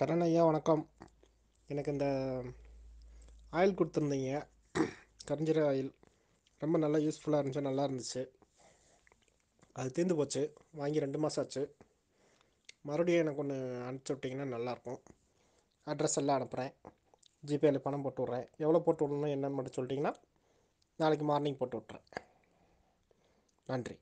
கரண் ஐயா வணக்கம் எனக்கு இந்த ஆயில் கொடுத்துருந்தீங்க கரிஞ்சீரக ஆயில் ரொம்ப நல்லா யூஸ்ஃபுல்லாக இருந்துச்சு நல்லா இருந்துச்சு அது தீர்ந்து போச்சு வாங்கி ரெண்டு மாதம் ஆச்சு மறுபடியும் எனக்கு ஒன்று அனுப்பிச்சி விட்டிங்கன்னா நல்லாயிருக்கும் அட்ரஸ் எல்லாம் அனுப்புகிறேன் ஜிபேயில் பணம் போட்டு விட்றேன் எவ்வளோ போட்டு விடணும் என்னன்னு மட்டும் சொல்லிட்டிங்கன்னா நாளைக்கு மார்னிங் போட்டு விட்றேன் நன்றி